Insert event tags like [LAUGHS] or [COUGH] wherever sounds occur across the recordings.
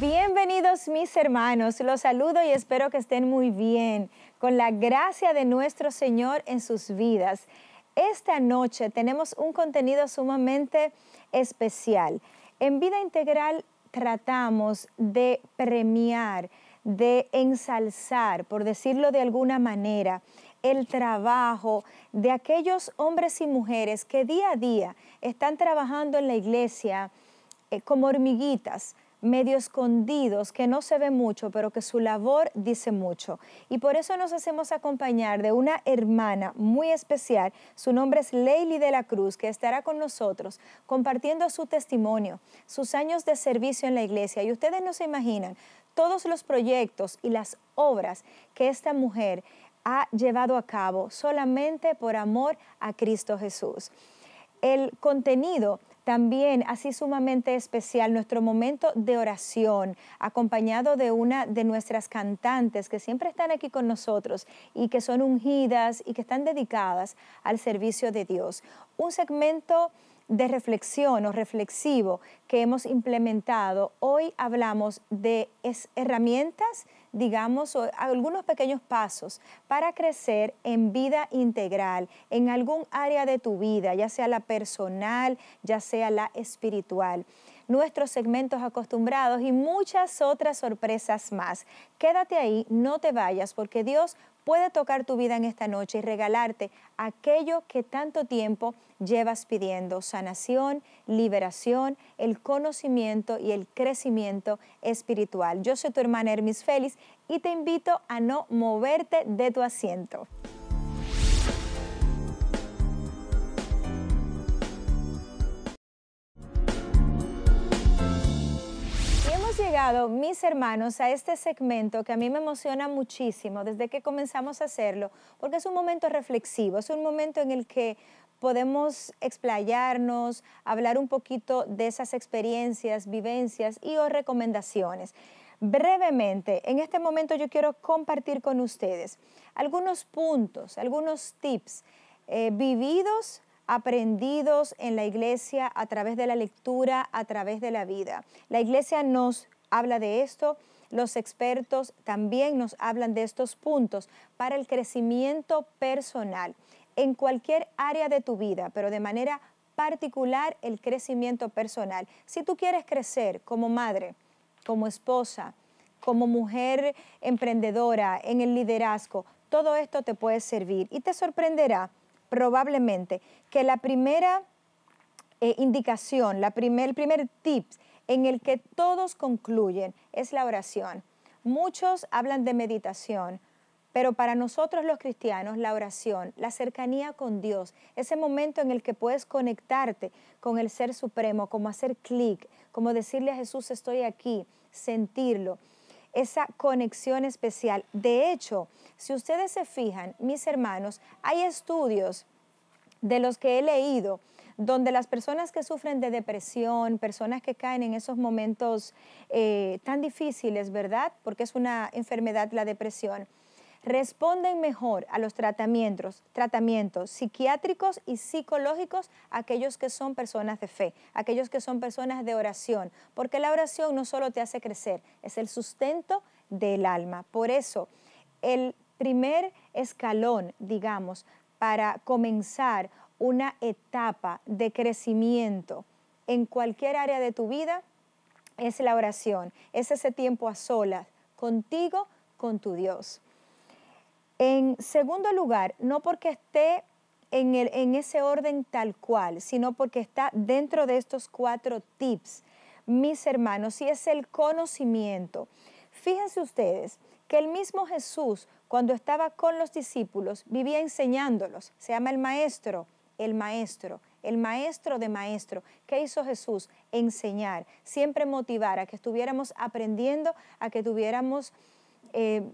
Bienvenidos mis hermanos, los saludo y espero que estén muy bien, con la gracia de nuestro Señor en sus vidas. Esta noche tenemos un contenido sumamente especial. En Vida Integral tratamos de premiar, de ensalzar, por decirlo de alguna manera, el trabajo de aquellos hombres y mujeres que día a día están trabajando en la iglesia eh, como hormiguitas, medio escondidos, que no se ve mucho, pero que su labor dice mucho. Y por eso nos hacemos acompañar de una hermana muy especial, su nombre es Leili de la Cruz, que estará con nosotros compartiendo su testimonio, sus años de servicio en la iglesia. Y ustedes no se imaginan todos los proyectos y las obras que esta mujer ha llevado a cabo solamente por amor a Cristo Jesús. El contenido también, así sumamente especial, nuestro momento de oración, acompañado de una de nuestras cantantes que siempre están aquí con nosotros y que son ungidas y que están dedicadas al servicio de Dios. Un segmento de reflexión o reflexivo que hemos implementado. Hoy hablamos de herramientas digamos, algunos pequeños pasos para crecer en vida integral, en algún área de tu vida, ya sea la personal, ya sea la espiritual nuestros segmentos acostumbrados y muchas otras sorpresas más. Quédate ahí, no te vayas, porque Dios puede tocar tu vida en esta noche y regalarte aquello que tanto tiempo llevas pidiendo sanación, liberación, el conocimiento y el crecimiento espiritual. Yo soy tu hermana Hermis Félix y te invito a no moverte de tu asiento. hemos llegado, mis hermanos, a este segmento que a mí me emociona muchísimo desde que comenzamos a hacerlo, porque es un momento reflexivo, es un momento en el que podemos explayarnos, hablar un poquito de esas experiencias, vivencias y o recomendaciones. Brevemente, en este momento yo quiero compartir con ustedes algunos puntos, algunos tips eh, vividos, aprendidos en la iglesia a través de la lectura, a través de la vida. La iglesia nos habla de esto, los expertos también nos hablan de estos puntos para el crecimiento personal en cualquier área de tu vida, pero de manera particular el crecimiento personal. Si tú quieres crecer como madre, como esposa, como mujer emprendedora, en el liderazgo, todo esto te puede servir y te sorprenderá probablemente que la primera eh, indicación, la primer, el primer tip en el que todos concluyen es la oración. Muchos hablan de meditación, pero para nosotros los cristianos, la oración, la cercanía con Dios, ese momento en el que puedes conectarte con el Ser Supremo, como hacer clic, como decirle a Jesús estoy aquí, sentirlo, esa conexión especial. De hecho, si ustedes se fijan, mis hermanos, hay estudios de los que he leído donde las personas que sufren de depresión, personas que caen en esos momentos eh, tan difíciles, ¿verdad? Porque es una enfermedad la depresión responden mejor a los tratamientos, tratamientos psiquiátricos y psicológicos aquellos que son personas de fe, aquellos que son personas de oración, porque la oración no solo te hace crecer, es el sustento del alma. Por eso, el primer escalón, digamos, para comenzar una etapa de crecimiento en cualquier área de tu vida es la oración, es ese tiempo a solas, contigo, con tu Dios. En segundo lugar, no porque esté en, el, en ese orden tal cual, sino porque está dentro de estos cuatro tips, mis hermanos, y es el conocimiento. Fíjense ustedes que el mismo Jesús, cuando estaba con los discípulos, vivía enseñándolos. Se llama el maestro, el maestro, el maestro de maestro. ¿Qué hizo Jesús? Enseñar, siempre motivar a que estuviéramos aprendiendo, a que tuviéramos... Eh,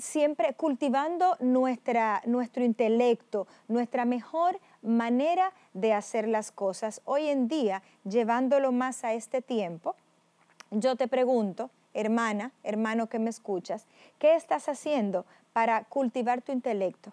siempre cultivando nuestra, nuestro intelecto, nuestra mejor manera de hacer las cosas. Hoy en día, llevándolo más a este tiempo, yo te pregunto, hermana, hermano que me escuchas, ¿qué estás haciendo para cultivar tu intelecto?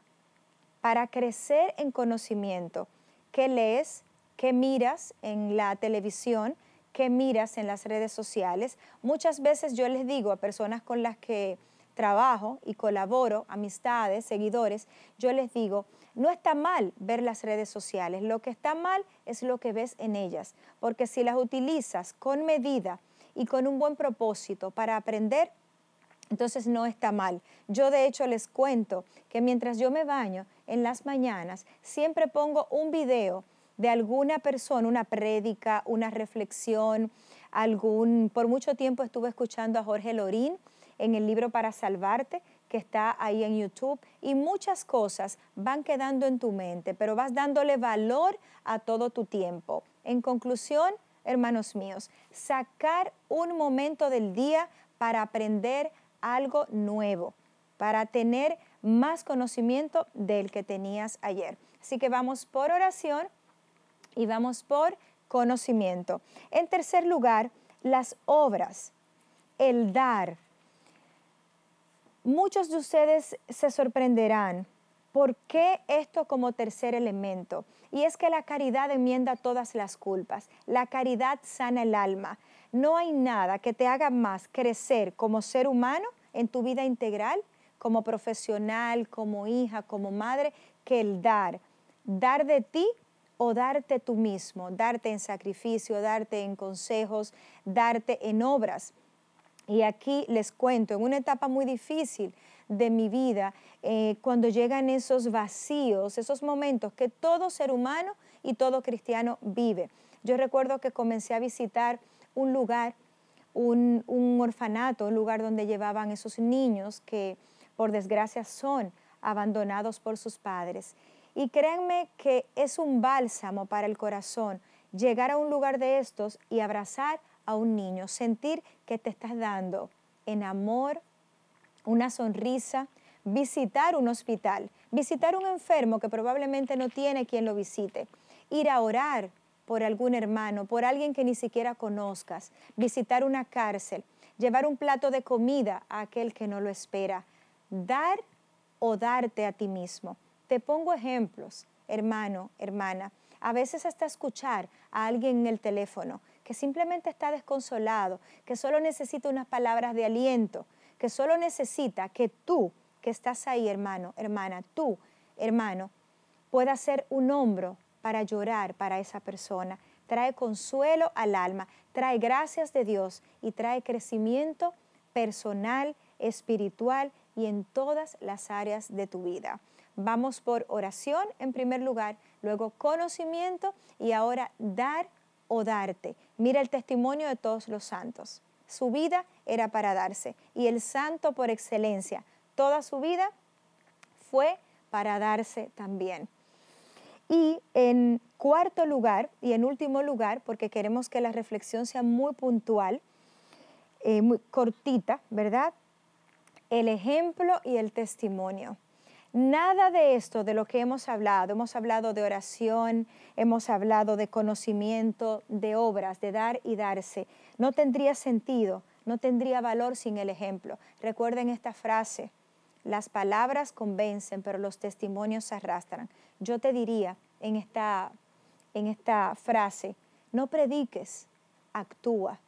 Para crecer en conocimiento. ¿Qué lees? ¿Qué miras en la televisión? ¿Qué miras en las redes sociales? Muchas veces yo les digo a personas con las que trabajo y colaboro, amistades, seguidores, yo les digo, no está mal ver las redes sociales, lo que está mal es lo que ves en ellas, porque si las utilizas con medida y con un buen propósito para aprender, entonces no está mal. Yo de hecho les cuento que mientras yo me baño en las mañanas, siempre pongo un video de alguna persona, una prédica, una reflexión, algún... Por mucho tiempo estuve escuchando a Jorge Lorín, en el libro Para Salvarte, que está ahí en YouTube, y muchas cosas van quedando en tu mente, pero vas dándole valor a todo tu tiempo. En conclusión, hermanos míos, sacar un momento del día para aprender algo nuevo, para tener más conocimiento del que tenías ayer. Así que vamos por oración y vamos por conocimiento. En tercer lugar, las obras, el dar, Muchos de ustedes se sorprenderán por qué esto como tercer elemento. Y es que la caridad enmienda todas las culpas. La caridad sana el alma. No hay nada que te haga más crecer como ser humano en tu vida integral, como profesional, como hija, como madre, que el dar. Dar de ti o darte tú mismo, darte en sacrificio, darte en consejos, darte en obras. Y aquí les cuento, en una etapa muy difícil de mi vida, eh, cuando llegan esos vacíos, esos momentos que todo ser humano y todo cristiano vive. Yo recuerdo que comencé a visitar un lugar, un, un orfanato, un lugar donde llevaban esos niños que por desgracia son abandonados por sus padres. Y créanme que es un bálsamo para el corazón llegar a un lugar de estos y abrazar a un niño, sentir que te estás dando en amor, una sonrisa, visitar un hospital, visitar un enfermo que probablemente no tiene quien lo visite, ir a orar por algún hermano, por alguien que ni siquiera conozcas, visitar una cárcel, llevar un plato de comida a aquel que no lo espera, dar o darte a ti mismo. Te pongo ejemplos, hermano, hermana, a veces hasta escuchar a alguien en el teléfono que simplemente está desconsolado, que solo necesita unas palabras de aliento, que solo necesita que tú, que estás ahí, hermano, hermana, tú, hermano, puedas ser un hombro para llorar para esa persona. Trae consuelo al alma, trae gracias de Dios y trae crecimiento personal, espiritual y en todas las áreas de tu vida. Vamos por oración en primer lugar, luego conocimiento y ahora dar o darte. Mira el testimonio de todos los santos. Su vida era para darse y el santo por excelencia, toda su vida fue para darse también. Y en cuarto lugar y en último lugar, porque queremos que la reflexión sea muy puntual, eh, muy cortita, ¿verdad? El ejemplo y el testimonio. Nada de esto, de lo que hemos hablado, hemos hablado de oración, hemos hablado de conocimiento, de obras, de dar y darse, no tendría sentido, no tendría valor sin el ejemplo. Recuerden esta frase, las palabras convencen, pero los testimonios se arrastran. Yo te diría en esta, en esta frase, no prediques, actúa,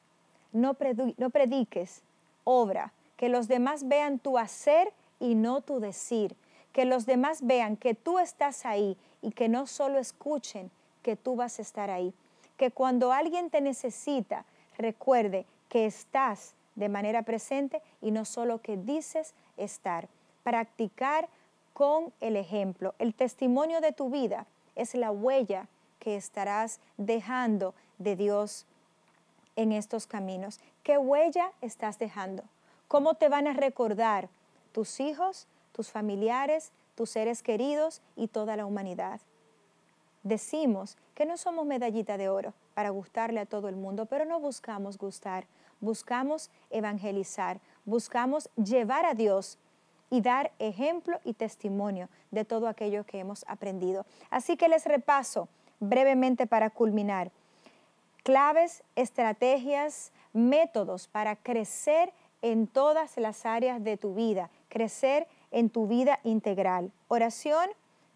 no prediques, obra, que los demás vean tu hacer y no tu decir que los demás vean que tú estás ahí y que no solo escuchen que tú vas a estar ahí. Que cuando alguien te necesita, recuerde que estás de manera presente y no solo que dices estar. Practicar con el ejemplo. El testimonio de tu vida es la huella que estarás dejando de Dios en estos caminos. ¿Qué huella estás dejando? ¿Cómo te van a recordar tus hijos, tus familiares, tus seres queridos y toda la humanidad. Decimos que no somos medallita de oro para gustarle a todo el mundo, pero no buscamos gustar, buscamos evangelizar, buscamos llevar a Dios y dar ejemplo y testimonio de todo aquello que hemos aprendido. Así que les repaso brevemente para culminar. Claves, estrategias, métodos para crecer en todas las áreas de tu vida, crecer en en tu vida integral. Oración,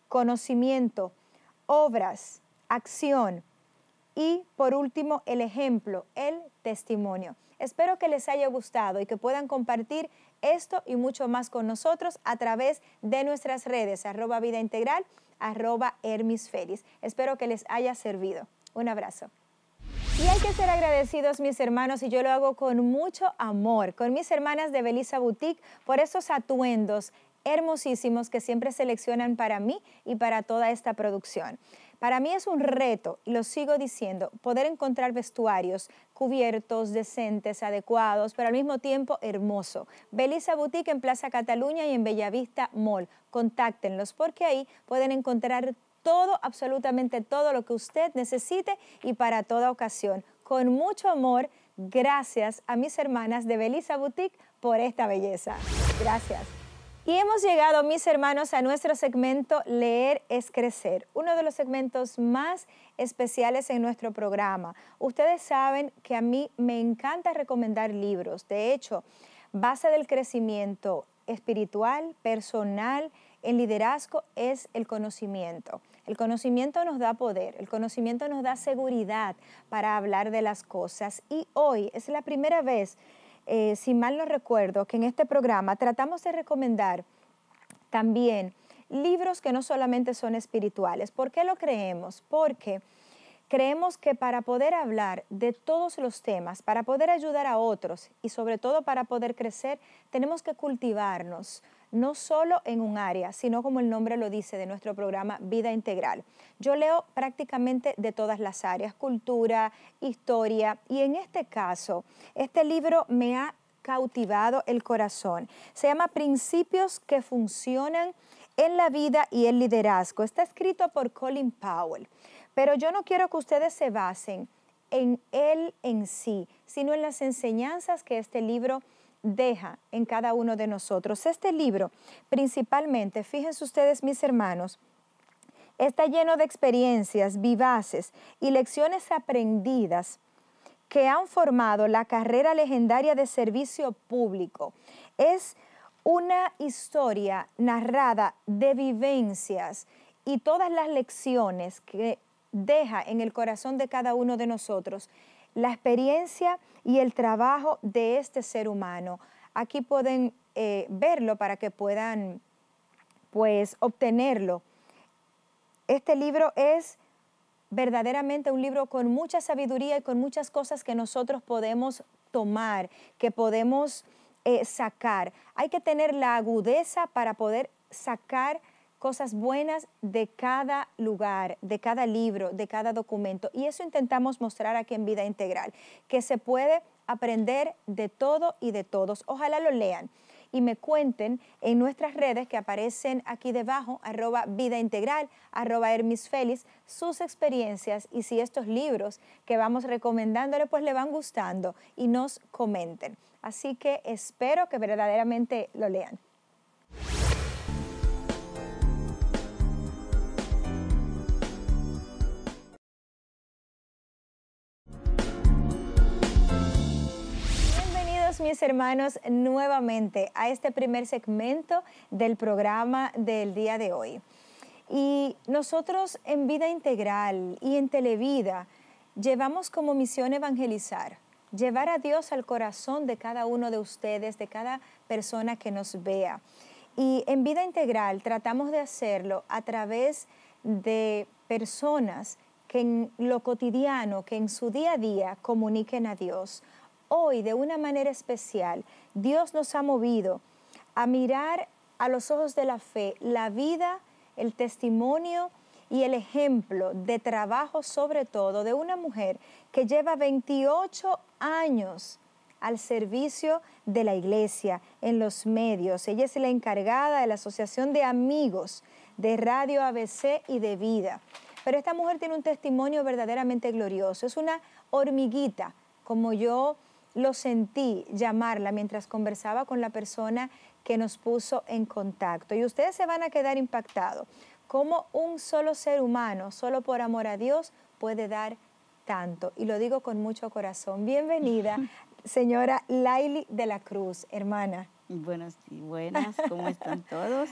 conocimiento, obras, acción y por último el ejemplo, el testimonio. Espero que les haya gustado y que puedan compartir esto y mucho más con nosotros a través de nuestras redes, arroba vida integral, arroba Hermis Espero que les haya servido. Un abrazo. Y hay que ser agradecidos, mis hermanos, y yo lo hago con mucho amor, con mis hermanas de Belisa Boutique, por esos atuendos hermosísimos que siempre seleccionan para mí y para toda esta producción. Para mí es un reto, y lo sigo diciendo, poder encontrar vestuarios cubiertos, decentes, adecuados, pero al mismo tiempo hermoso. Belisa Boutique en Plaza Cataluña y en Bellavista Mall. Contáctenlos porque ahí pueden encontrar todo, absolutamente todo lo que usted necesite y para toda ocasión. Con mucho amor, gracias a mis hermanas de Belisa Boutique por esta belleza. Gracias. Y hemos llegado, mis hermanos, a nuestro segmento Leer es Crecer, uno de los segmentos más especiales en nuestro programa. Ustedes saben que a mí me encanta recomendar libros. De hecho, base del crecimiento espiritual, personal el liderazgo es el conocimiento. El conocimiento nos da poder, el conocimiento nos da seguridad para hablar de las cosas. Y hoy es la primera vez, eh, si mal no recuerdo, que en este programa tratamos de recomendar también libros que no solamente son espirituales. ¿Por qué lo creemos? Porque creemos que para poder hablar de todos los temas, para poder ayudar a otros y sobre todo para poder crecer, tenemos que cultivarnos, no solo en un área, sino como el nombre lo dice de nuestro programa Vida Integral. Yo leo prácticamente de todas las áreas, cultura, historia, y en este caso, este libro me ha cautivado el corazón. Se llama Principios que funcionan en la vida y el liderazgo. Está escrito por Colin Powell, pero yo no quiero que ustedes se basen en él en sí, sino en las enseñanzas que este libro deja en cada uno de nosotros. Este libro, principalmente, fíjense ustedes mis hermanos, está lleno de experiencias vivaces y lecciones aprendidas que han formado la carrera legendaria de servicio público. Es una historia narrada de vivencias y todas las lecciones que deja en el corazón de cada uno de nosotros la experiencia y el trabajo de este ser humano. Aquí pueden eh, verlo para que puedan pues obtenerlo. Este libro es verdaderamente un libro con mucha sabiduría y con muchas cosas que nosotros podemos tomar, que podemos eh, sacar. Hay que tener la agudeza para poder sacar cosas buenas de cada lugar, de cada libro, de cada documento. Y eso intentamos mostrar aquí en Vida Integral, que se puede aprender de todo y de todos. Ojalá lo lean y me cuenten en nuestras redes que aparecen aquí debajo, arroba vida integral, arroba Hermis Félix, sus experiencias y si estos libros que vamos recomendándole pues le van gustando y nos comenten. Así que espero que verdaderamente lo lean. mis hermanos, nuevamente a este primer segmento del programa del día de hoy. Y nosotros en Vida Integral y en Televida llevamos como misión evangelizar, llevar a Dios al corazón de cada uno de ustedes, de cada persona que nos vea. Y en Vida Integral tratamos de hacerlo a través de personas que en lo cotidiano, que en su día a día comuniquen a Dios hoy de una manera especial Dios nos ha movido a mirar a los ojos de la fe la vida, el testimonio y el ejemplo de trabajo sobre todo de una mujer que lleva 28 años al servicio de la iglesia, en los medios. Ella es la encargada de la Asociación de Amigos de Radio ABC y de Vida. Pero esta mujer tiene un testimonio verdaderamente glorioso. Es una hormiguita, como yo lo sentí llamarla mientras conversaba con la persona que nos puso en contacto. Y ustedes se van a quedar impactados. Cómo un solo ser humano, solo por amor a Dios, puede dar tanto. Y lo digo con mucho corazón. Bienvenida, [LAUGHS] señora Laili de la Cruz, hermana. buenas y buenas, ¿cómo están [LAUGHS] todos?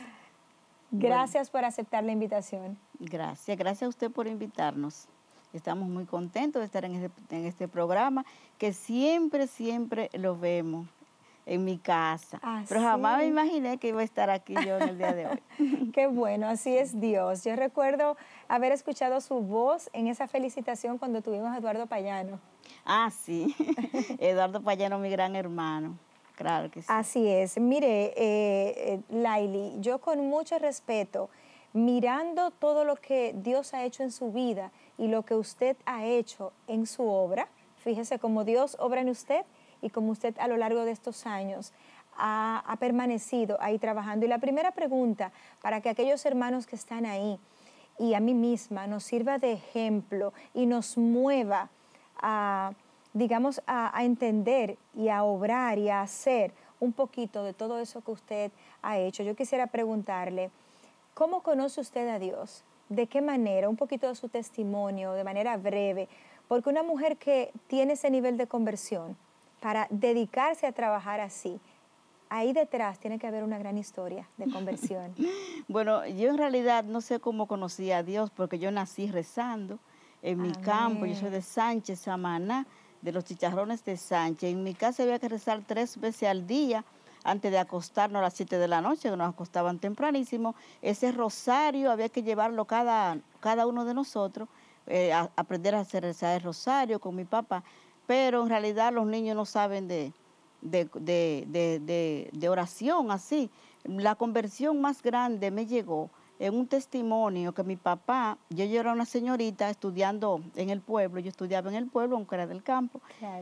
Gracias por aceptar la invitación. Gracias, gracias a usted por invitarnos. Estamos muy contentos de estar este, en este, programa, que siempre, siempre lo vemos en mi casa. Ah, Pero jamás me imaginé que iba a estar aquí yo en el día de hoy. [LAUGHS] Qué bueno, así es Dios. Yo recuerdo haber escuchado su voz en esa felicitación cuando tuvimos a Eduardo Payano. Ah, sí. [LAUGHS] Eduardo Payano, mi gran hermano. Claro que sí. Así es. Mire, eh, eh, Laili, yo con mucho respeto, mirando todo lo que Dios ha hecho en su vida, y lo que usted ha hecho en su obra. Fíjese cómo Dios obra en usted y cómo usted a lo largo de estos años ha, permanecido ahí trabajando. Y la primera pregunta para que aquellos hermanos que están ahí y a mí misma nos sirva de ejemplo y nos mueva a, digamos, a entender y a obrar y a hacer un poquito de todo eso que usted ha hecho. Yo quisiera preguntarle, ¿cómo conoce usted a Dios? ¿De qué manera? Un poquito de su testimonio, de manera breve, porque una mujer que tiene ese nivel de conversión para dedicarse a trabajar así, ahí detrás tiene que haber una gran historia de conversión. [LAUGHS] bueno, yo en realidad no sé cómo conocí a Dios, porque yo nací rezando en mi campo, yo soy de Sánchez, Samaná, de los chicharrones de Sánchez. En mi casa había que rezar tres veces al día antes de acostarnos a las 7 de la noche, que nos acostaban tempranísimo. Ese rosario había que llevarlo cada, cada uno de nosotros, eh, aprender a hacer el rosario con mi papá, pero en realidad los niños no saben de, de, oración así. La conversión más grande me llegó en un testimonio que mi papá, yo, yo era una señorita estudiando en el pueblo, yo estudiaba en el pueblo, aunque era del campo,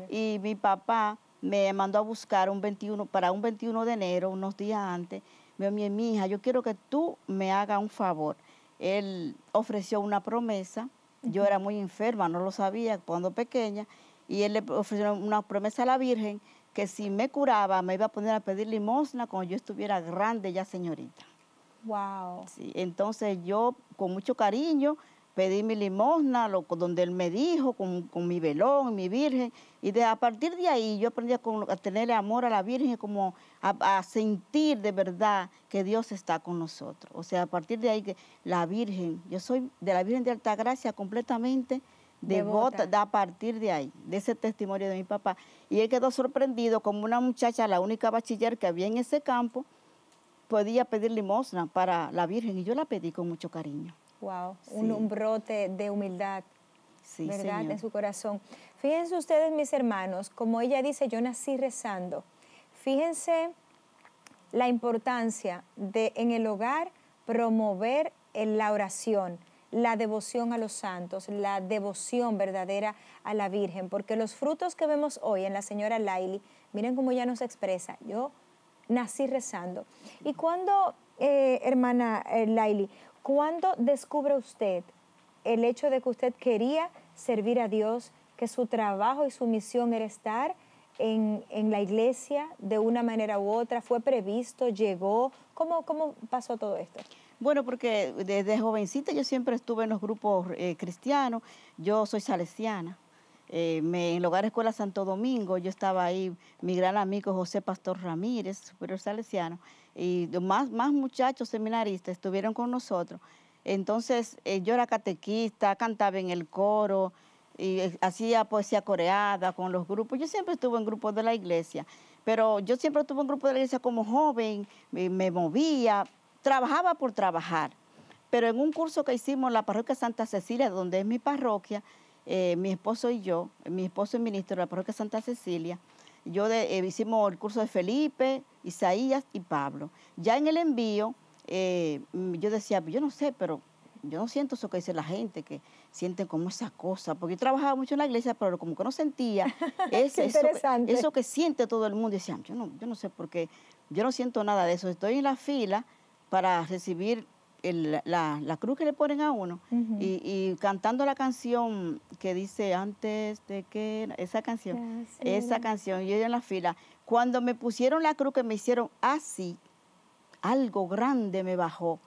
y mi papá me mandó a buscar un 21, para un 21 de enero, unos días antes. Me dijo, mi hija, yo quiero que tú me hagas un favor. Él ofreció una promesa. Yo era muy enferma, no lo sabía cuando pequeña. Y él le ofreció una promesa a la Virgen que si me curaba me iba a poner a pedir limosna cuando yo estuviera grande ya señorita. Wow. Sí, entonces yo con mucho cariño pedí mi limosna, donde él me dijo, con, mi velón, mi virgen, y de, a partir de ahí yo aprendí a, tenerle amor a la virgen, como a, sentir de verdad que Dios está con nosotros. O sea, a partir de ahí que la virgen, yo soy de la Virgen de Altagracia completamente devota, a partir de ahí, de ese testimonio de mi papá. Y él quedó sorprendido como una muchacha, la única bachiller que había en ese campo, podía pedir limosna para la Virgen y yo la pedí con mucho cariño. Wow, un, brote de humildad, ¿verdad? En su corazón. Fíjense ustedes, mis hermanos, como ella dice, yo nací rezando. Fíjense la importancia de en el hogar promover eh, la oración, la devoción a los santos, la devoción verdadera a la Virgen, porque los frutos que vemos hoy en la señora Laili, miren cómo ella nos expresa, yo nací rezando. Y cuando, eh, hermana eh, Laili, ¿Cuándo descubre usted el hecho de que usted quería servir a Dios, que su trabajo y su misión era estar en, la iglesia de una manera u otra? ¿Fue previsto? ¿Llegó? ¿Cómo, cómo pasó todo esto? Bueno, porque desde jovencita yo siempre estuve en los grupos eh, cristianos, yo soy salesiana. Eh, en el Hogar Escuela Santo Domingo, yo estaba ahí, mi gran amigo José Pastor Ramírez, superior salesiano, y más, más muchachos seminaristas estuvieron con nosotros. Entonces eh, yo era catequista, cantaba en el coro, y eh, hacía poesía coreada con los grupos. Yo siempre estuve en grupos de la iglesia, pero yo siempre estuve en grupos de la iglesia como joven, me, movía, trabajaba por trabajar. Pero en un curso que hicimos en la parroquia Santa Cecilia, donde es mi parroquia, eh, mi esposo y yo, mi esposo es ministro de la parroquia Santa Cecilia, yo eh, hicimos el curso de Felipe, Isaías y Pablo. Ya en el envío, eh, mm, yo decía, pues, yo no sé, pero yo no siento eso que dice la gente, que sienten como esa cosa, porque yo trabajaba mucho en la iglesia, pero como que no sentía [LAUGHS] eso, que, eso, que siente todo el mundo. decían, ah, yo no, yo no sé por qué, yo no siento nada de eso, estoy en la fila para recibir la, cruz que le ponen a uno y, cantando la canción que dice antes de que esa canción, esa canción, yo en la fila, cuando me pusieron la cruz que me hicieron así, algo grande me bajó.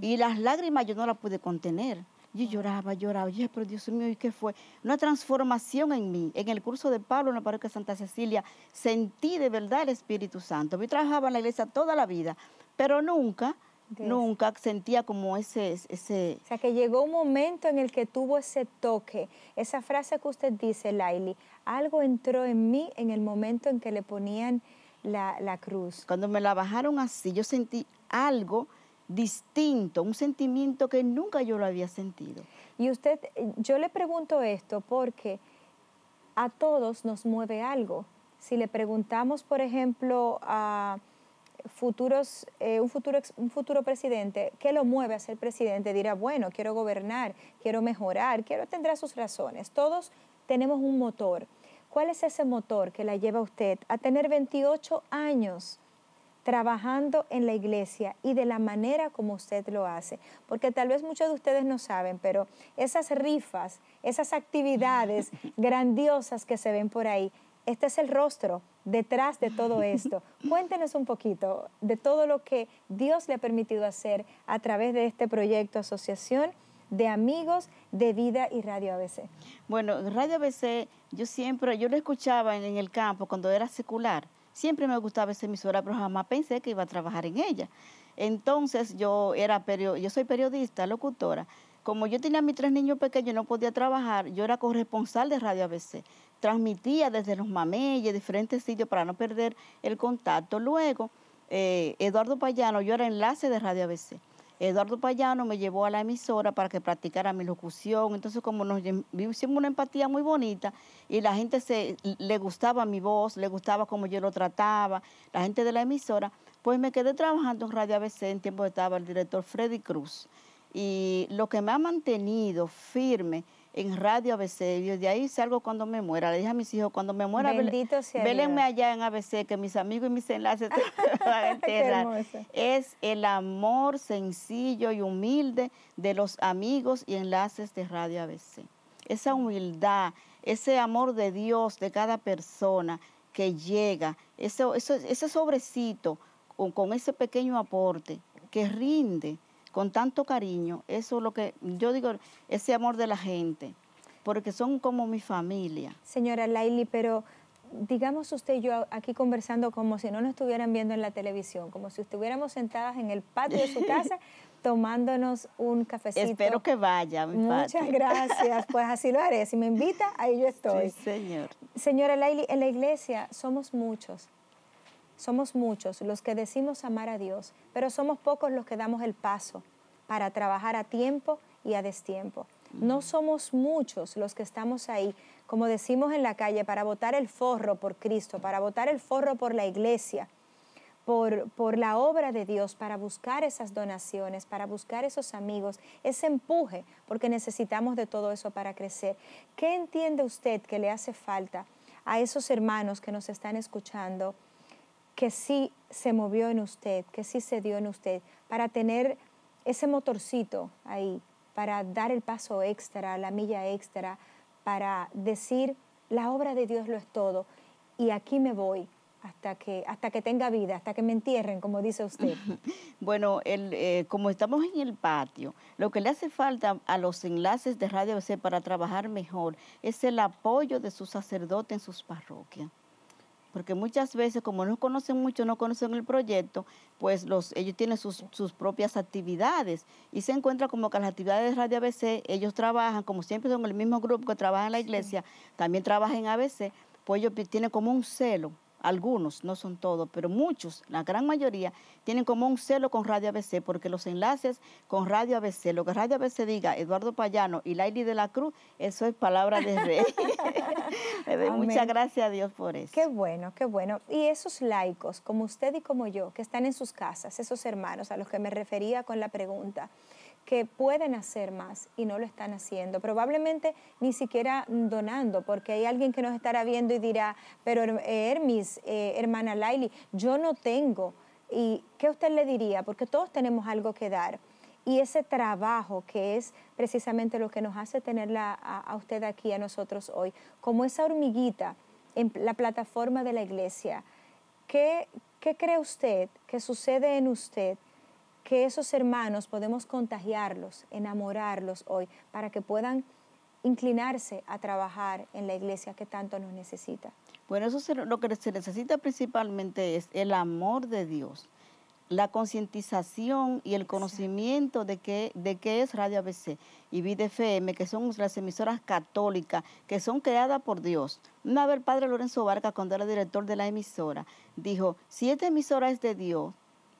Y las lágrimas yo no las pude contener. Yo lloraba, lloraba, yo pero Dios mío, ¿y qué fue? Una transformación en mí. En el curso de Pablo en la parroquia Santa Cecilia sentí de verdad el Espíritu Santo. Yo trabajaba en la iglesia toda la vida, pero nunca Nunca sentía como ese, ese... O sea, que llegó un momento en el que tuvo ese toque. Esa frase que usted dice, Laili, algo entró en mí en el momento en que le ponían la, cruz. Cuando me la bajaron así, yo sentí algo distinto, un sentimiento que nunca yo lo había sentido. Y usted, yo le pregunto esto porque a todos nos mueve algo. Si le preguntamos, por ejemplo, a futuros, eh, un, futuro, un futuro presidente, ¿qué lo mueve a ser presidente? Dirá, bueno, quiero gobernar, quiero mejorar, quiero, tendrá sus razones. Todos tenemos un motor. ¿Cuál es ese motor que la lleva usted a tener 28 años trabajando en la iglesia y de la manera como usted lo hace. Porque tal vez muchos de ustedes no saben, pero esas rifas, esas actividades [LAUGHS] grandiosas que se ven por ahí, este es el rostro detrás de todo [LAUGHS] esto. Cuéntenos un poquito de todo lo que Dios le ha permitido hacer a través de este proyecto, asociación de amigos de vida y Radio ABC. Bueno, Radio ABC yo siempre, yo lo escuchaba en, el campo cuando era secular. Siempre me gustaba ese emisora, pero jamás pensé que iba a trabajar en ella. Entonces yo era yo soy periodista, locutora. Como yo tenía mis tres niños pequeños no podía trabajar, yo era corresponsal de Radio ABC transmitía desde los mameyes, diferentes sitios para no perder el contacto. Luego, eh, Eduardo Payano, yo era enlace de Radio ABC. Eduardo Payano me llevó a la emisora para que practicara mi locución. Entonces, como nos hicimos una empatía muy bonita y la gente se, le gustaba mi voz, le gustaba cómo yo lo trataba, la gente de la emisora, pues me quedé trabajando en Radio ABC en tiempo que estaba el director Freddy Cruz. Y lo que me ha mantenido firme en radio ABC. Y de ahí salgo cuando me muera. Le dije a mis hijos, cuando me muera, Bendito vélenme allá en ABC, que mis amigos y mis enlaces [LAUGHS] [LAUGHS] te van a Es el amor sencillo y humilde de los amigos y enlaces de Radio ABC. Esa humildad, ese amor de Dios de cada persona que llega, ese, ese, ese sobrecito con ese pequeño aporte que rinde con tanto cariño, eso es lo que yo digo, ese amor de la gente, porque son como mi familia. Señora Laili, pero digamos usted y yo aquí conversando como si no nos estuvieran viendo en la televisión, como si estuviéramos sentadas en el patio de su [LAUGHS] casa tomándonos un cafecito. Espero que vaya, mi Muchas [LAUGHS] gracias, pues así lo haré. Si me invita, ahí yo estoy. Sí, señor. Señora Laili, en la iglesia somos muchos, somos muchos los que decimos amar a Dios, pero somos pocos los que damos el paso para trabajar a tiempo y a destiempo. No somos muchos los que estamos ahí, como decimos en la calle, para votar el forro por Cristo, para votar el forro por la iglesia, por, por, la obra de Dios, para buscar esas donaciones, para buscar esos amigos, ese empuje, porque necesitamos de todo eso para crecer. ¿Qué entiende usted que le hace falta a esos hermanos que nos están escuchando? que sí se movió en usted, que sí se dio en usted, para tener ese motorcito ahí, para dar el paso extra, la milla extra, para decir, la obra de Dios lo es todo y aquí me voy hasta que, hasta que tenga vida, hasta que me entierren, como dice usted. [LAUGHS] Bueno, eh, como estamos en el patio, lo que le hace falta a los enlaces de Radio C para trabajar mejor es el apoyo de su sacerdote en sus parroquias porque muchas veces como no conocen mucho, no conocen el proyecto, pues los, ellos tienen sus, propias actividades y se encuentra como que las actividades de Radio ABC, ellos trabajan, como siempre son el mismo grupo que trabaja en la iglesia, también trabajan en ABC, pues ellos tienen como un celo algunos, no son todos, pero muchos, la gran mayoría, tienen como un celo con Radio ABC, porque los enlaces con Radio ABC, lo que Radio ABC diga, Eduardo Payano y Laili de la Cruz, eso es palabra de rey. [LAUGHS] Muchas gracias a Dios por eso. Qué bueno, qué bueno. Y esos laicos, como usted y como yo, que están en sus casas, esos hermanos a los que me refería con la pregunta, que pueden hacer más y no lo están haciendo. Probablemente ni siquiera donando, porque hay alguien que nos estará viendo y dirá, pero eh, Hermis, eh, hermana Laili, yo no tengo. ¿Y qué usted le diría? Porque todos tenemos algo que dar. Y ese trabajo que es precisamente lo que nos hace tenerla a, usted aquí, a nosotros hoy, como esa hormiguita en la plataforma de la iglesia, ¿qué, qué cree usted que sucede en usted que esos hermanos podemos contagiarlos, enamorarlos hoy, para que puedan inclinarse a trabajar en la iglesia que tanto nos necesita. Bueno, eso lo que se necesita principalmente es el amor de Dios, la concientización y el conocimiento de qué de es Radio ABC y Vida FM, que son las emisoras católicas, que son creadas por Dios. Una vez el padre Lorenzo Barca, cuando era director de la emisora, dijo, si esta emisora es de Dios,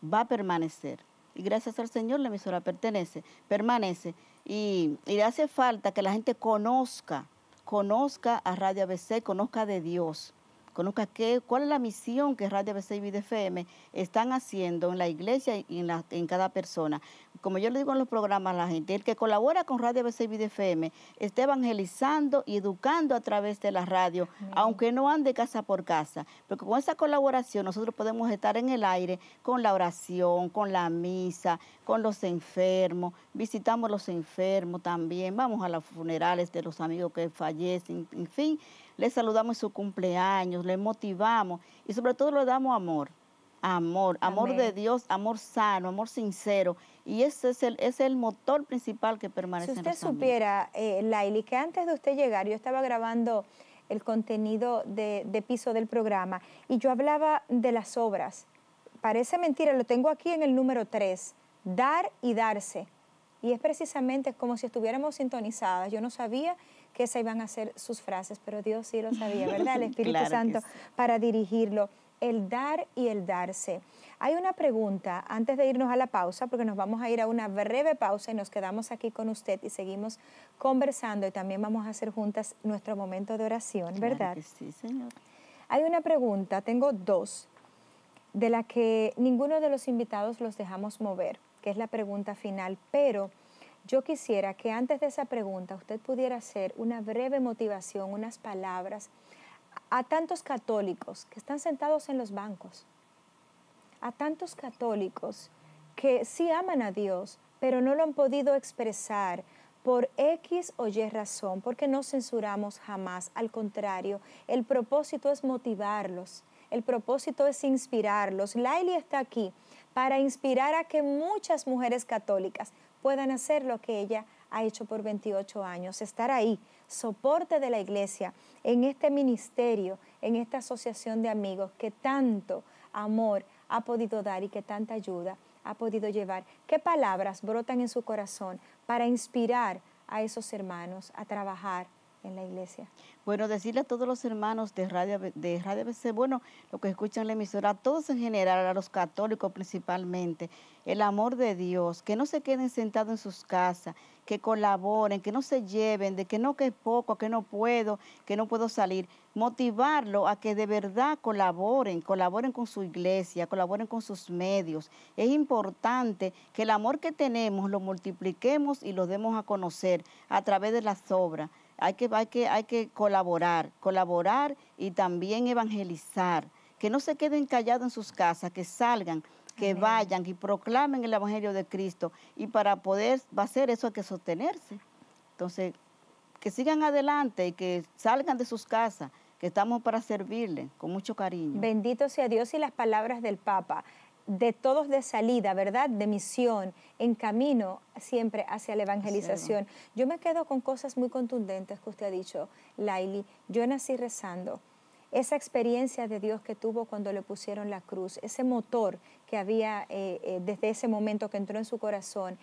va a permanecer y gracias al Señor la emisora pertenece, permanece. Y, hace falta que la gente conozca, conozca a Radio ABC, conozca de Dios conozca qué, cuál es la misión que Radio ABC y BDFM están haciendo en la iglesia y en, la, en cada persona. Como yo le digo en los programas a la gente, el que colabora con Radio ABC y BDFM está evangelizando y educando a través de la radio, aunque no ande casa por casa, porque con esa colaboración nosotros podemos estar en el aire con la oración, con la misa, con los enfermos, visitamos los enfermos también, vamos a los funerales de los amigos que fallecen, en fin, le saludamos en su cumpleaños, le motivamos y sobre todo le damos amor. Amor, amor de Dios, amor sano, amor sincero. Y ese es el, es el motor principal que permanece. Si usted supiera, eh, Laili, que antes de usted llegar, yo estaba grabando el contenido de, de piso del programa y yo hablaba de las obras. Parece mentira, lo tengo aquí en el número 3, dar y darse. Y es precisamente como si estuviéramos sintonizadas. Yo no sabía que se iban a hacer sus frases, pero Dios sí lo sabía, [LAUGHS] ¿verdad? El Espíritu Santo para dirigirlo. El dar y el darse. Hay una pregunta antes de irnos a la pausa, porque nos vamos a ir a una breve pausa y nos quedamos aquí con usted y seguimos conversando y también vamos a hacer juntas nuestro momento de oración, ¿verdad? sí, Señor. Hay una pregunta, tengo dos, de la que ninguno de los invitados los dejamos mover que es la pregunta final, pero yo quisiera que antes de esa pregunta usted pudiera hacer una breve motivación, unas palabras a tantos católicos que están sentados en los bancos, a tantos católicos que sí aman a Dios, pero no lo han podido expresar por X o Y razón, porque no censuramos jamás, al contrario, el propósito es motivarlos, el propósito es inspirarlos. Laili está aquí para inspirar a que muchas mujeres católicas puedan hacer lo que ella ha hecho por 28 años, estar ahí, soporte de la iglesia, en este ministerio, en esta asociación de amigos que tanto amor ha podido dar y que tanta ayuda ha podido llevar. ¿Qué palabras brotan en su corazón para inspirar a esos hermanos a trabajar en la iglesia. Bueno, decirle a todos los hermanos de Radio, de Radio ABC, bueno, lo que escuchan la emisora, a todos en general, a los católicos principalmente, el amor de Dios, que no se queden sentados en sus casas, que colaboren, que no se lleven, de que no, que es poco, que no puedo, que no puedo salir. Motivarlo a que de verdad colaboren, colaboren con su iglesia, colaboren con sus medios. Es importante que el amor que tenemos lo multipliquemos y lo demos a conocer a través de las obras hay que, que, hay que colaborar, colaborar y también evangelizar. Que no se queden callados en sus casas, que salgan, que vayan y proclamen el Evangelio de Cristo. Y para poder hacer eso hay que sostenerse. Entonces, que sigan adelante y que salgan de sus casas, que estamos para servirles con mucho cariño. Bendito sea Dios y las palabras del Papa de todos de salida, ¿verdad? De misión, en camino siempre hacia la evangelización. Yo me quedo con cosas muy contundentes que usted ha dicho, Laili. Yo nací rezando. Esa experiencia de Dios que tuvo cuando le pusieron la cruz, ese motor que había eh, eh, desde ese momento que entró en su corazón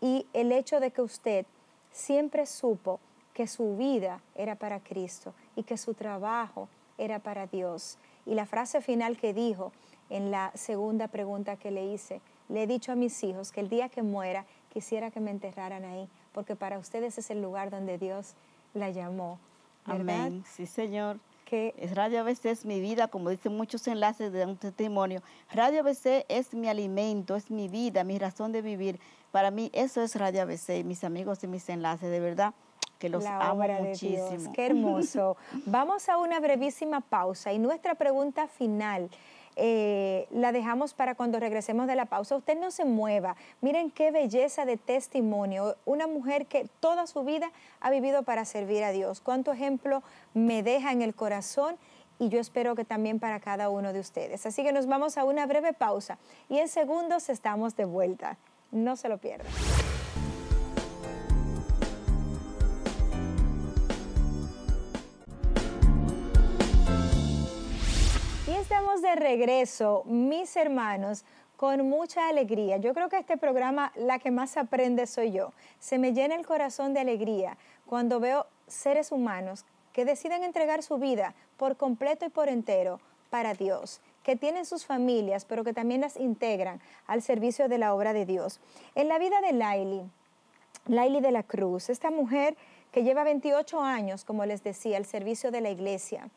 y el hecho de que usted siempre supo que su vida era para Cristo y que su trabajo era para Dios. Y la frase final que dijo, en la segunda pregunta que le hice. Le he dicho a mis hijos que el día que muera quisiera que me enterraran ahí, porque para ustedes es el lugar donde Dios la llamó. Amén. Sí, Señor. Que Radio ABC es mi vida, como dicen muchos enlaces de un testimonio. Radio ABC es mi alimento, es mi vida, mi razón de vivir. Para mí eso es Radio ABC, mis amigos y mis enlaces, de verdad que los amo muchísimo. Qué hermoso. [LAUGHS] Vamos a una brevísima pausa y nuestra pregunta final eh, la dejamos para cuando regresemos de la pausa. Usted no se mueva. Miren qué belleza de testimonio. Una mujer que toda su vida ha vivido para servir a Dios. Cuánto ejemplo me deja en el corazón y yo espero que también para cada uno de ustedes. Así que nos vamos a una breve pausa y en segundos estamos de vuelta. No se lo pierdan. de regreso, mis hermanos, con mucha alegría. Yo creo que este programa, la que más aprende soy yo. Se me llena el corazón de alegría cuando veo seres humanos que deciden entregar su vida por completo y por entero para Dios que tienen sus familias, pero que también las integran al servicio de la obra de Dios. En la vida de Laili, Laili de la Cruz, esta mujer que lleva 28 años, como les decía, al servicio de la iglesia,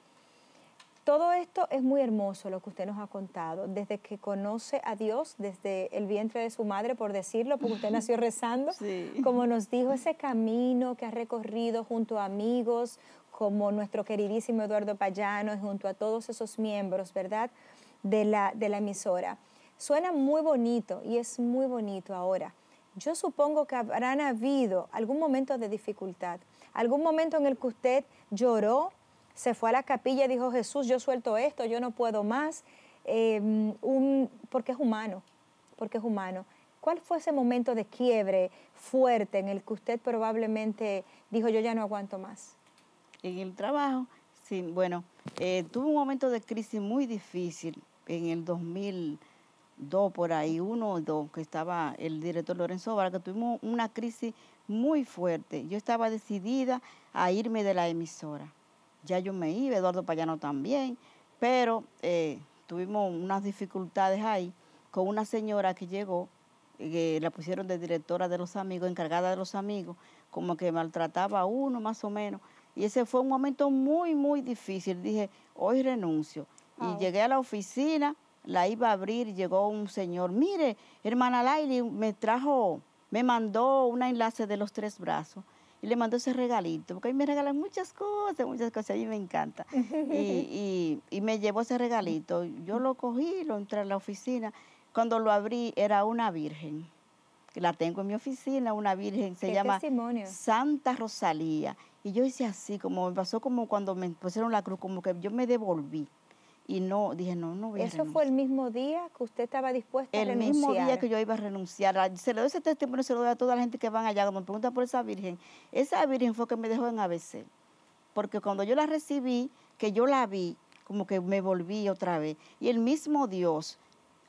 todo esto es muy hermoso lo que usted nos ha contado, desde que conoce a Dios, desde el vientre de su madre, por decirlo, porque usted nació [LAUGHS] rezando, como nos dijo, ese camino que ha recorrido junto a amigos, como nuestro queridísimo Eduardo Payano junto a todos esos miembros, ¿verdad?, de la, de la emisora. Suena muy bonito y es muy bonito ahora. Yo supongo que habrán habido algún momento de dificultad, algún momento en el que usted lloró se fue a la capilla y dijo, Jesús, yo suelto esto, yo no puedo más, em, un, porque es humano, porque es humano. ¿Cuál fue ese momento de quiebre fuerte en el que usted probablemente dijo, yo ya no aguanto más? En el trabajo, sí, bueno, eh, tuve un momento de crisis muy difícil en el 2002, por ahí, uno o dos, que estaba el director Lorenzo Vargas, tuvimos una crisis muy fuerte. Yo estaba decidida a irme de la emisora ya yo me iba, Eduardo Payano también, pero eh, tuvimos unas dificultades ahí con una señora que llegó, que eh, la pusieron de directora de los amigos, encargada de los amigos, como que maltrataba a uno más o menos. Y ese fue un momento muy, muy difícil. Dije, hoy renuncio. Y ah. llegué a la oficina, la iba a abrir, llegó un señor, mire, hermana Laili me trajo, me mandó un enlace de los tres brazos y le mandó ese regalito, porque a mí me regalan muchas cosas, muchas cosas, a mí me encanta. [LAUGHS] Y, me llevó ese regalito. Yo lo cogí, lo entré a la oficina. Cuando lo abrí era una virgen. que La tengo en mi oficina, una virgen, se llama Santa Rosalía. Y yo hice así, como me pasó como cuando me pusieron la cruz, como que yo me devolví. Y no, dije, no, no voy a ¿Eso fue el mismo día que usted estaba dispuesta el a renunciar? El mismo día que yo iba a renunciar. Se le doy ese testimonio, se lo doy a toda la gente que van allá, cuando me preguntan por esa virgen. Esa virgen fue que me dejó en ABC. Porque cuando yo la recibí, que yo la vi, como que me volví otra vez. Y el mismo Dios,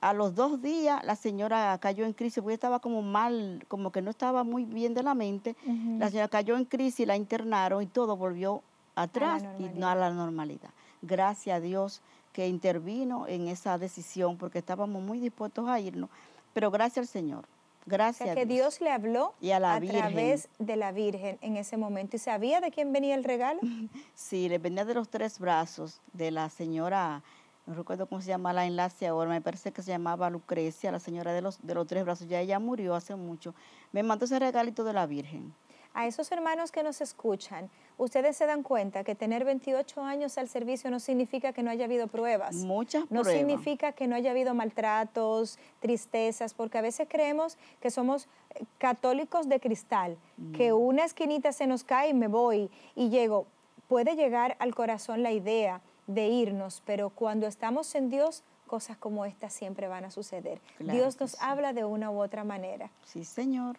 a los dos días la señora cayó en crisis, porque estaba como mal, como que no estaba muy bien de la mente. La señora cayó en crisis, y la internaron y todo volvió atrás y no a la normalidad. Gracias a Dios que intervino en esa decisión porque estábamos muy dispuestos a irnos, pero gracias al Señor. Gracias. a Dios. que Dios le habló a, la través de la Virgen en ese momento. ¿Y sabía de quién venía el regalo? [LAUGHS] sí, le venía de los tres brazos de la señora, no recuerdo cómo se llama la enlace ahora, me parece que se llamaba Lucrecia, la señora de los, de los tres brazos. Ya ella murió hace mucho. Me mandó ese regalito de la Virgen a esos hermanos que nos escuchan, ustedes se dan cuenta que tener 28 años al servicio no significa que no haya habido pruebas. Muchas no pruebas. No significa que no haya habido maltratos, tristezas, porque a veces creemos que somos eh, católicos de cristal, que mm. una esquinita se nos cae y me voy y llego. Puede llegar al corazón la idea de irnos, pero cuando estamos en Dios, cosas como estas siempre van a suceder. Dios nos habla de una u otra manera. Sí, Señor.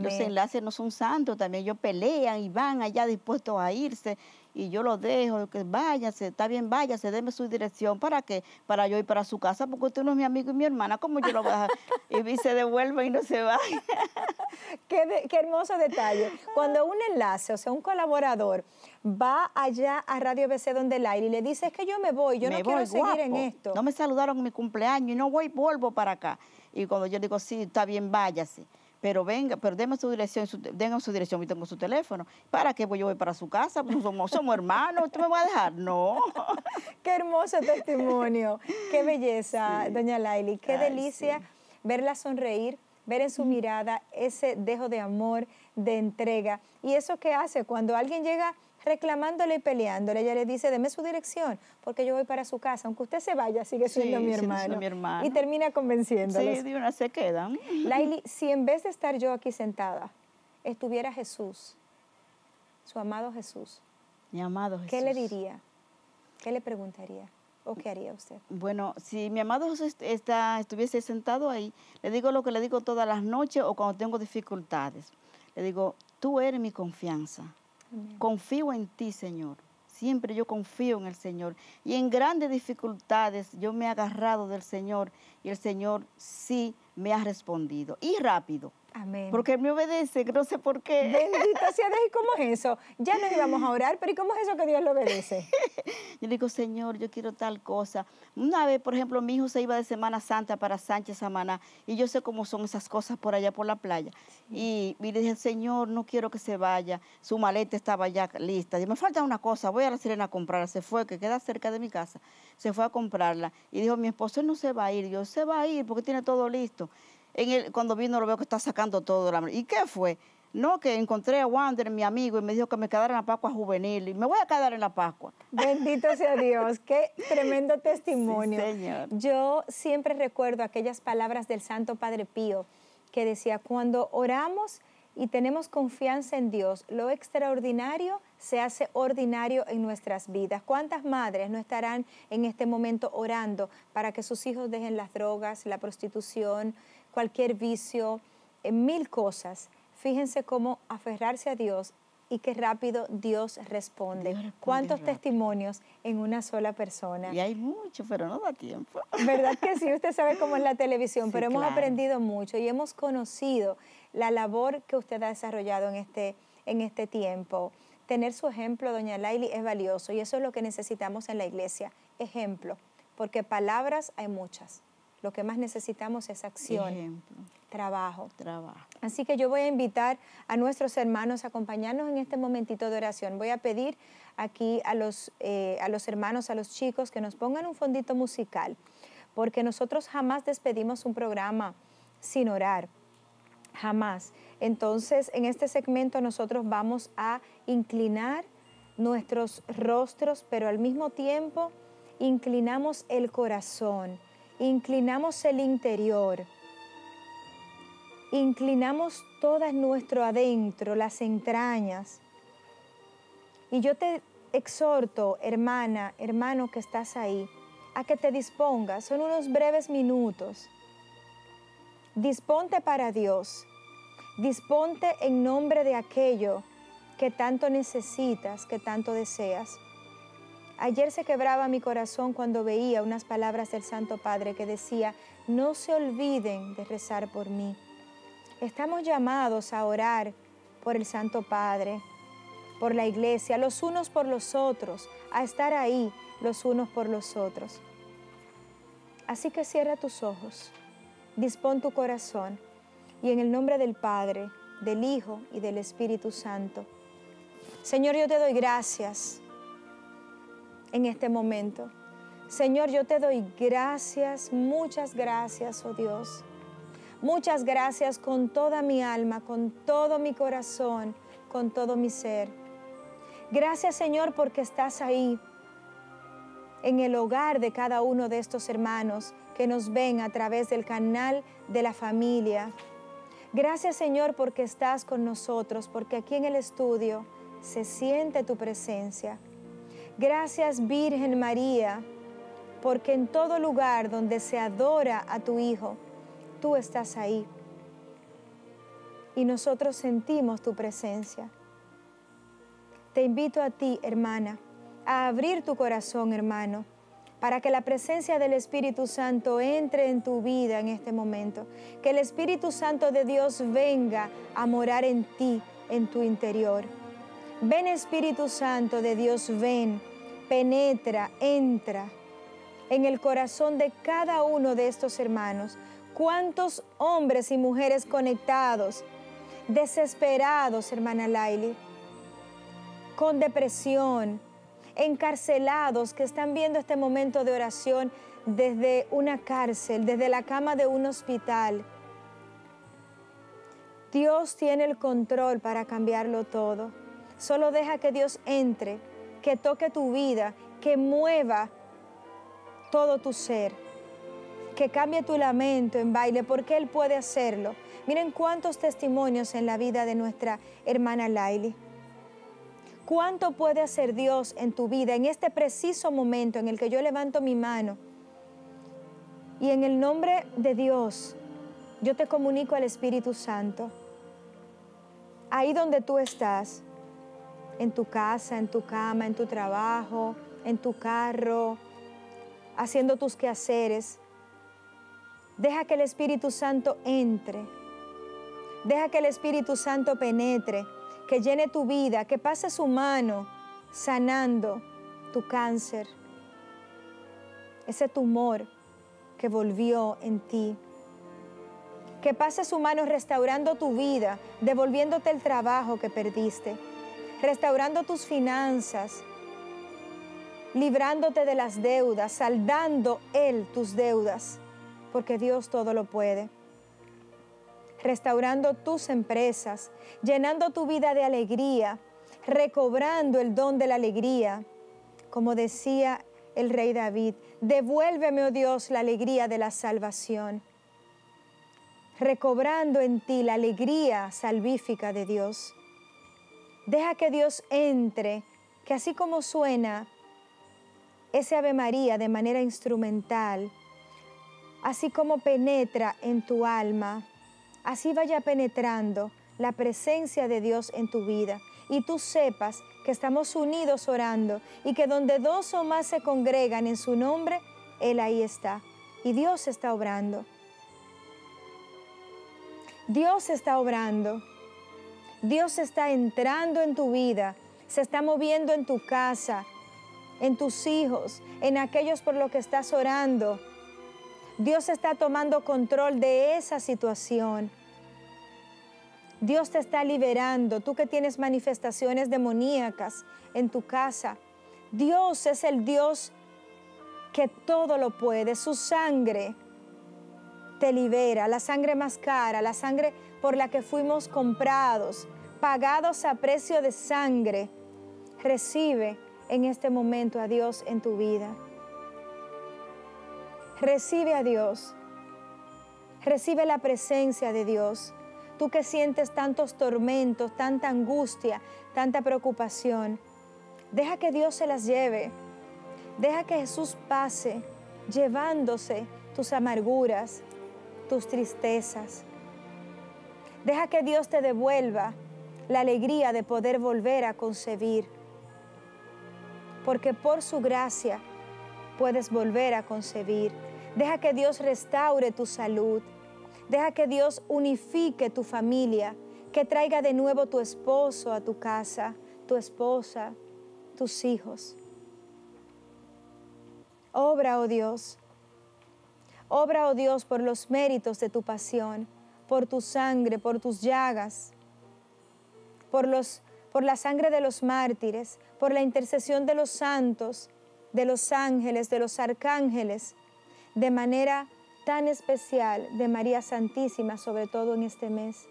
Los enlaces no son santos también. Ellos pelean y van allá dispuestos a irse. Y yo los dejo, que váyase, está bien, váyase, déme su dirección. ¿Para que Para yo ir para su casa, porque usted no es mi amigo y mi hermana. como yo lo voy a [LAUGHS] Y se devuelve y no se va. [LAUGHS] qué, hermoso detalle. Cuando un enlace, o sea, un colaborador, va allá a Radio BC donde el aire y le dice, es que yo me voy, yo no quiero seguir en esto. No me saludaron en mi cumpleaños y no voy, vuelvo para acá. Y cuando yo digo, sí, está bien, váyase pero venga, pero su dirección, su, denme su dirección, yo tengo su teléfono. ¿Para qué voy yo voy para su casa? Pues somos, hermanos, ¿tú me vas a dejar? No. [LAUGHS] qué hermoso testimonio, qué belleza, doña Laili, qué delicia verla sonreír, ver en su mirada ese dejo de amor, de entrega. Y eso qué hace cuando alguien llega reclamándole y peleándole. Ella le dice, deme su dirección, porque yo voy para su casa. Aunque usted se vaya, sigue siendo mi, hermano. mi Y termina convenciéndolo. Sí, de una se quedan. [LAUGHS] Laili, si en vez de estar yo aquí sentada, estuviera Jesús, su amado Jesús. Mi amado Jesús. ¿Qué le diría? ¿Qué le preguntaría? ¿O qué haría usted? Bueno, si mi amado Jesús está, estuviese sentado ahí, le digo lo que le digo todas las noches o cuando tengo dificultades. Le digo, tú eres mi confianza Confío en ti, Señor. Siempre yo confío en el Señor. Y en grandes dificultades yo me he agarrado del Señor y el Señor sí me ha respondido. Y rápido. Porque Él me obedece, no sé por qué. Bendito sea Dios, ¿y cómo es eso? Ya nos íbamos a orar, pero ¿y cómo es eso que Dios lo obedece? [LAUGHS] Yo le digo, Señor, yo quiero tal cosa. Una vez, por ejemplo, mi hijo se iba de Semana Santa para Sánchez Samaná, y yo sé cómo son esas cosas por allá por la playa. Y, le dije, Señor, no quiero que se vaya. Su maleta estaba ya lista. Y me falta una cosa, voy a la sirena a comprarla. Se fue, que queda cerca de mi casa. Se fue a comprarla. Y dijo, mi esposo no se va a ir. Yo, se va a ir porque tiene todo listo el, cuando vino lo veo que está sacando todo. ¿Y qué fue? No, que encontré a Wander, mi amigo, y me dijo que me quedara en la Pascua Juvenil. Y me voy a quedar en la Pascua. Bendito sea Dios, qué tremendo [LAUGHS] testimonio. señor. Yo siempre recuerdo aquellas palabras del Santo Padre Pío que decía, cuando oramos y tenemos confianza en Dios, lo extraordinario se hace ordinario en nuestras vidas. ¿Cuántas madres no estarán en este momento orando para que sus hijos dejen las drogas, la prostitución? cualquier vicio, mil cosas. Fíjense cómo aferrarse a Dios y qué rápido Dios responde. ¿Cuántos testimonios en una sola persona? Y hay muchos, pero no da tiempo. ¿Verdad que sí? Usted sabe cómo es la [LAUGHS] televisión, pero hemos aprendido mucho y hemos conocido la labor que usted ha desarrollado en este, en este tiempo. Tener su ejemplo, doña Laili, es valioso y eso es lo que necesitamos en la iglesia. Ejemplo, porque palabras hay muchas, lo que más necesitamos es acción, trabajo. Trabajo. Así que yo voy a invitar a nuestros hermanos a acompañarnos en este momentito de oración. Voy a pedir aquí a los, eh, a los hermanos, a los chicos, que nos pongan un fondito musical, porque nosotros jamás despedimos un programa sin orar, jamás. Entonces, en este segmento nosotros vamos a inclinar nuestros rostros, pero al mismo tiempo inclinamos el corazón inclinamos el interior, inclinamos todo nuestro adentro, las entrañas. Y yo te exhorto, hermana, hermano que estás ahí, a que te dispongas, son unos breves minutos. Disponte para Dios, disponte en nombre de aquello que tanto necesitas, que tanto deseas. Ayer se quebraba mi corazón cuando veía unas palabras del Santo Padre que decía, no se olviden de rezar por mí. Estamos llamados a orar por el Santo Padre, por la iglesia, los unos por los otros, a estar ahí los unos por los otros. Así que cierra tus ojos, dispón tu corazón y en el nombre del Padre, del Hijo y del Espíritu Santo. Señor, yo te doy gracias en este momento. Señor, yo te doy gracias, muchas gracias, oh Dios. Muchas gracias con toda mi alma, con todo mi corazón, con todo mi ser. Gracias, Señor, porque estás ahí, en el hogar de cada uno de estos hermanos que nos ven a través del canal de la familia. Gracias, Señor, porque estás con nosotros, porque aquí en el estudio se siente tu presencia Gracias Virgen María, porque en todo lugar donde se adora a tu Hijo, tú estás ahí. Y nosotros sentimos tu presencia. Te invito a ti, hermana, a abrir tu corazón, hermano, para que la presencia del Espíritu Santo entre en tu vida en este momento. Que el Espíritu Santo de Dios venga a morar en ti, en tu interior. Ven Espíritu Santo de Dios, ven, penetra, entra en el corazón de cada uno de estos hermanos. Cuántos hombres y mujeres conectados, desesperados, hermana Laili, con depresión, encarcelados que están viendo este momento de oración desde una cárcel, desde la cama de un hospital. Dios tiene el control para cambiarlo todo. Solo deja que Dios entre, que toque tu vida, que mueva todo tu ser, que cambie tu lamento en baile, porque Él puede hacerlo. Miren cuántos testimonios en la vida de nuestra hermana Laili. ¿Cuánto puede hacer Dios en tu vida en este preciso momento en el que yo levanto mi mano? Y en el nombre de Dios, yo te comunico al Espíritu Santo. Ahí donde tú estás, en tu casa, en tu cama, en tu trabajo, en tu carro, haciendo tus quehaceres. Deja que el Espíritu Santo entre. Deja que el Espíritu Santo penetre, que llene tu vida, que pase su mano sanando tu cáncer, ese tumor que volvió en ti. Que pase su mano restaurando tu vida, devolviéndote el trabajo que perdiste restaurando tus finanzas, librándote de las deudas, saldando Él tus deudas, porque Dios todo lo puede restaurando tus empresas, llenando tu vida de alegría, recobrando el don de la alegría. Como decía el rey David, devuélveme, oh Dios, la alegría de la salvación, recobrando en ti la alegría salvífica de Dios. Deja que Dios entre, que así como suena ese Ave María de manera instrumental, así como penetra en tu alma, así vaya penetrando la presencia de Dios en tu vida y tú sepas que estamos unidos orando y que donde dos o más se congregan en su nombre, Él ahí está y Dios está obrando. Dios está obrando. Dios está entrando en tu vida, se está moviendo en tu casa, en tus hijos, en aquellos por los que estás orando. Dios está tomando control de esa situación. Dios te está liberando, tú que tienes manifestaciones demoníacas en tu casa. Dios es el Dios que todo lo puede, su sangre te libera, la sangre más cara, la sangre por la que fuimos comprados, pagados a precio de sangre. Recibe en este momento a Dios en tu vida. Recibe a Dios. Recibe la presencia de Dios. Tú que sientes tantos tormentos, tanta angustia, tanta preocupación, deja que Dios se las lleve. Deja que Jesús pase llevándose tus amarguras, tus tristezas, Deja que Dios te devuelva la alegría de poder volver a concebir. Porque por su gracia puedes volver a concebir. Deja que Dios restaure tu salud. Deja que Dios unifique tu familia. Que traiga de nuevo tu esposo a tu casa, tu esposa, tus hijos. Obra, oh Dios. Obra, oh Dios, por los méritos de tu pasión por tu sangre, por tus llagas, por, los, por la sangre de los mártires, por la intercesión de los santos, de los ángeles, de los arcángeles, de manera tan especial de María Santísima, sobre todo en este mes.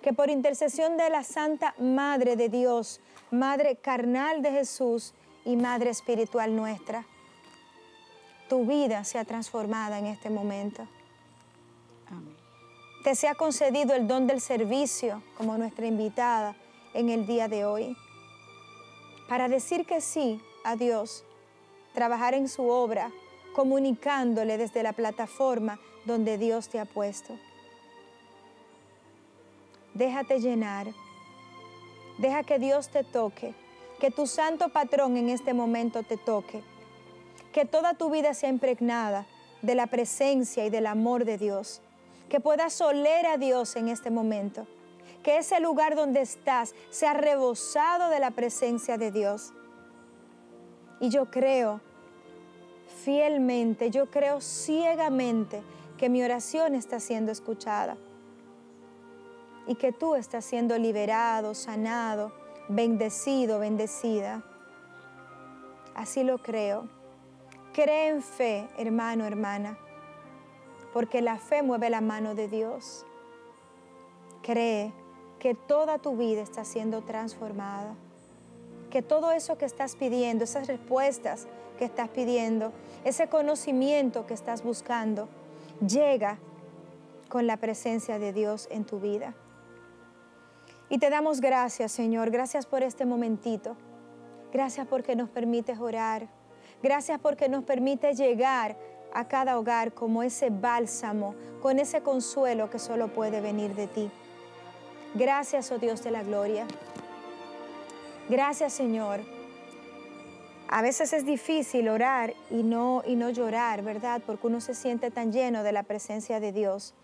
Que por intercesión de la Santa Madre de Dios, Madre carnal de Jesús y Madre espiritual nuestra, tu vida sea transformada en este momento. Amén te sea concedido el don del servicio como nuestra invitada en el día de hoy. Para decir que sí a Dios, trabajar en su obra, comunicándole desde la plataforma donde Dios te ha puesto. Déjate llenar, deja que Dios te toque, que tu santo patrón en este momento te toque, que toda tu vida sea impregnada de la presencia y del amor de Dios que puedas oler a Dios en este momento, que ese lugar donde estás sea rebosado de la presencia de Dios. Y yo creo fielmente, yo creo ciegamente que mi oración está siendo escuchada y que tú estás siendo liberado, sanado, bendecido, bendecida. Así lo creo. Cree en fe, hermano, hermana porque la fe mueve la mano de Dios. Cree que toda tu vida está siendo transformada, que todo eso que estás pidiendo, esas respuestas que estás pidiendo, ese conocimiento que estás buscando, llega con la presencia de Dios en tu vida. Y te damos gracias, Señor, gracias por este momentito, gracias porque nos permites orar, gracias porque nos permite llegar a cada hogar como ese bálsamo, con ese consuelo que solo puede venir de ti. Gracias, oh Dios de la gloria. Gracias, Señor. A veces es difícil orar y no, y no llorar, ¿verdad? Porque uno se siente tan lleno de la presencia de Dios.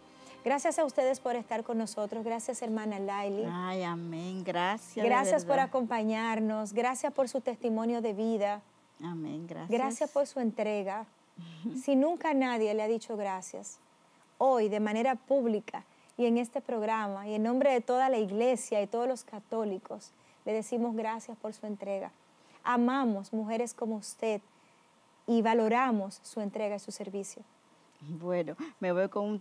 Gracias a ustedes por estar con nosotros. Gracias, hermana Laili. Ay, amén. Gracias. Gracias por acompañarnos. Gracias por su testimonio de vida. Amén. Gracias. Gracias por su entrega. [LAUGHS] Si nunca nadie le ha dicho gracias, hoy de manera pública y en este programa y en nombre de toda la iglesia y todos los católicos, le decimos gracias por su entrega. Amamos mujeres como usted y valoramos su entrega y su servicio. Bueno, me voy con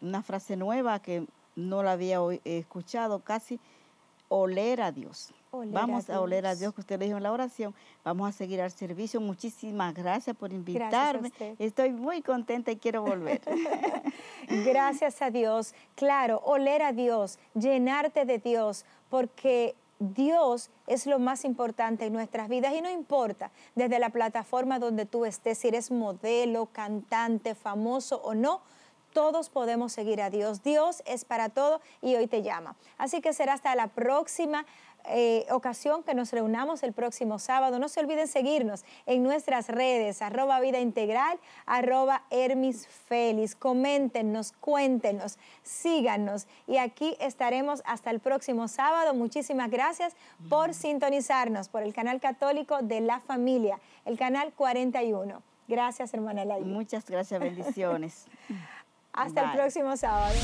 una frase nueva que no la había escuchado, casi oler a Dios vamos a, oler a Dios, que usted le dijo en la oración. Vamos a seguir al servicio. Muchísimas gracias por invitarme. Estoy muy contenta y quiero volver. [LAUGHS] gracias a Dios. Claro, oler a Dios, llenarte de Dios, porque Dios es lo más importante en nuestras vidas y no importa desde la plataforma donde tú estés, si eres modelo, cantante, famoso o no, todos podemos seguir a Dios. Dios es para todo y hoy te llama. Así que será hasta la próxima. Eh, ocasión que nos reunamos el próximo sábado. No se olviden seguirnos en nuestras redes, arroba vida integral, arroba Hermis Coméntenos, cuéntenos, síganos. Y aquí estaremos hasta el próximo sábado. Muchísimas gracias por sintonizarnos por el canal católico de la familia, el canal 41. Gracias, hermana Lai. Muchas gracias, bendiciones. [LAUGHS] hasta el próximo sábado.